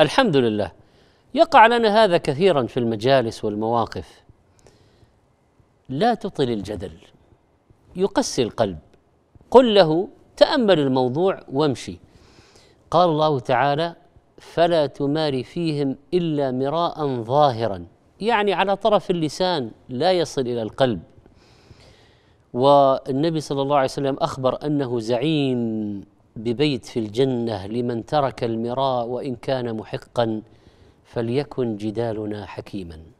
الحمد لله يقع لنا هذا كثيرا في المجالس والمواقف لا تطل الجدل يقسي القلب قل له تامل الموضوع وامشي قال الله تعالى فلا تمار فيهم الا مراء ظاهرا يعني على طرف اللسان لا يصل الى القلب والنبي صلى الله عليه وسلم اخبر انه زعيم ببيت في الجنه لمن ترك المراء وان كان محقا فليكن جدالنا حكيما